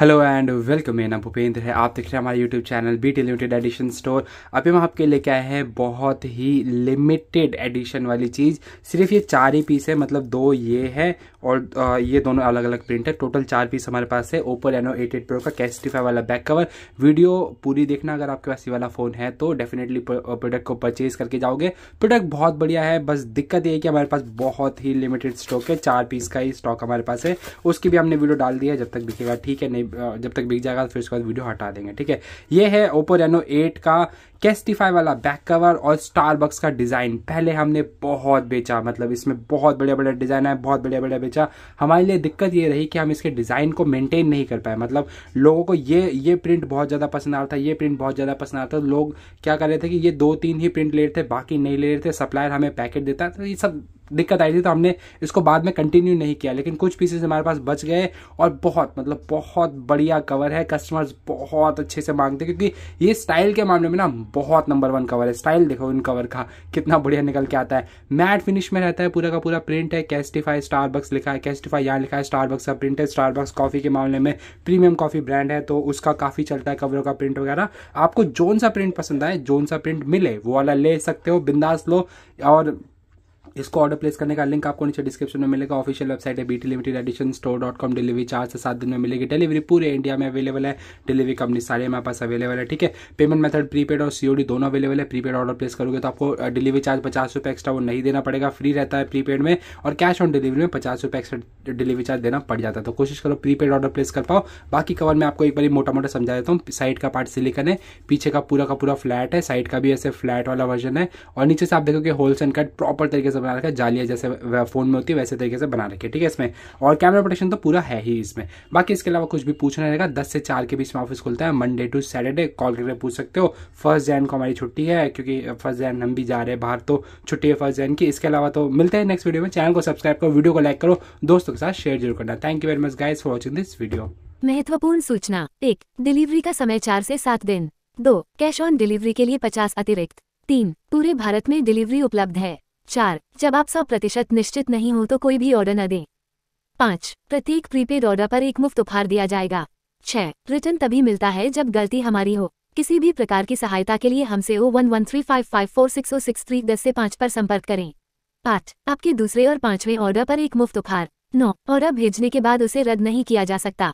hello and welcome मेरा नाम भूपेंद्र है आप देख रहे हैं हमारे YouTube channel B T limited edition store अभी हम आपके लेके आए हैं बहुत ही लिमिटेड एडिशन वाली चीज़ सिर्फ ये चार ही पीस है मतलब दो ये है और ये दोनों अलग अलग प्रिंट है टोटल चार पीस हमारे पास है Oppo Reno eight eight pro का कैस्टिफाई वाला बैक कवर वीडियो पूरी देखना अगर आपके पास ये वाला फ़ोन है तो डेफिनेटली प्रोडक्ट को परचेज करके जाओगे प्रोडक्ट बहुत बढ़िया है बस दिक्कत ये है कि हमारे पास बहुत ही लिमिटेड स्टॉक है चार पीस का ही स्टॉक हमारे पास है उसकी भी हमने वीडियो डाल दिया है जब तक दिखेगा ठीक है जब तक बिक जाएगा तो फिर उसके बाद वीडियो हटा देंगे ठीक है ये है ओप्पो रेनो एट का कैस्टिफाई वाला बैक कवर और स्टारबक्स का डिज़ाइन पहले हमने बहुत बेचा मतलब इसमें बहुत बड़े बड़े डिज़ाइन है बहुत बड़े बड़े बेचा हमारे लिए दिक्कत ये रही कि हम इसके डिज़ाइन को मेंटेन नहीं कर पाए मतलब लोगों को ये ये प्रिंट बहुत ज़्यादा पसंद आ रहा था ये प्रिंट बहुत ज़्यादा पसंद आ रहा था लोग क्या कर रहे थे कि ये दो तीन ही प्रिंट ले रहे थे बाकी नहीं ले रहे थे सप्लायर हमें पैकेट देता तो ये सब दिक्कत आई थी तो हमने इसको बाद में कंटिन्यू नहीं किया लेकिन कुछ पीसेस हमारे पास बच गए और बहुत मतलब बहुत बढ़िया कवर है कस्टमर्स बहुत अच्छे से मांगते क्योंकि ये स्टाइल के मामले में ना बहुत नंबर वन कवर है स्टाइल देखो इन कवर का कितना बढ़िया निकल के आता है मैट फिनिश में रहता है पूरा का पूरा प्रिंट है कैस्टिफाई स्टारबक्स लिखा है कैस्टिफाई यहाँ लिखा है स्टारबक्स का प्रिंट है स्टारबक्स कॉफी के मामले में प्रीमियम कॉफी ब्रांड है तो उसका काफी चलता है कवरों का प्रिंट वगैरह आपको जोन सा प्रिंट पसंद आए जोन सा प्रिंट मिले वो वाला ले सकते हो बिंदास लो और इसको ऑर्डर प्लेस करने का लिंक आपको नीचे डिस्क्रिप्शन में मिलेगा ऑफिशियल वेबसाइट है BT limited edition store dot com delivery चार से सात दिन में मिलेगी डिलीवरी पूरे इंडिया में अवेलेबल है डिलीवरी कंपनी सारे हमारे पास अवेलेबल है ठीक है पेमेंट मेथड प्रीपेड और सीओडी दोनों अवेलेबल है प्रीपेड ऑर्डर प्लेस करोगे तो आपको डिलीवरी चार्ज पचास रुपये एक्स्ट्रा वो नहीं देना पड़ेगा फ्री रहता है प्रीपेड में और कैश ऑन डिलीवरी में पचास रुपये एक्स्ट्रा डिलीवरी चार्ज देना पड़ जाता है तो कोशिश करो प्रीपेड ऑर्डर प्लेस कर पाओ बाकी कवर मैं आपको एक बार मोटा मोटा समझा देता हूँ साइड का पार्ट सिलिकन है पीछे का पूरा का पूरा फ्लैट है साइड का भी ऐसे फ्लैट वाला वर्जन है और नीचे से आप देखोगे होल्स एंड कट प्रॉपर तरीके से बना रखा है जालिया जैसे फ़ोन में होती है वैसे तरीके से बना रखी है ठीक है इसमें और कैमरा प्रोटेक्शन तो पूरा है ही इसमें बाकी इसके अलावा कुछ भी पूछना रहेगा दस से चार के बीच में ऑफिस खुलता है मंडे टू सैटरडे कॉल करके पूछ सकते हो फर्स्ट जैन को हमारी छुट्टी है क्योंकि फर्स्ट जैन हम भी जा रहे हैं बाहर तो छुट्टी है फर्स्ट जैन की इसके अलावा तो मिलते हैं नेक्स्ट वीडियो में चैनल को सब्सक्राइब करो वीडियो को लाइक करो दोस्तों के साथ शेयर जरूर करना thank you very much guys for watching this video महत्वपूर्ण सूचना एक डिलीवरी का समय चार से सात दिन दो कैश ऑन डिलीवरी के लिए पचास अतिरिक्त तीन पूरे भारत में डिलीवरी उपलब्ध है चार जब आप सौ प्रतिशत निश्चित नहीं हो तो कोई भी ऑर्डर न दें पाँच प्रत्येक प्रीपेड ऑर्डर पर एक मुफ्त उपहार दिया जाएगा छः रिटर्न तभी मिलता है जब गलती हमारी हो किसी भी प्रकार की सहायता के लिए हमसे O one one three five five four six O six three दस से पाँच पर संपर्क करें आठ आपके दूसरे और पांचवें ऑर्डर पर एक मुफ्त उपहार नौ ऑर्डर भेजने के बाद उसे रद्द नहीं किया जा सकता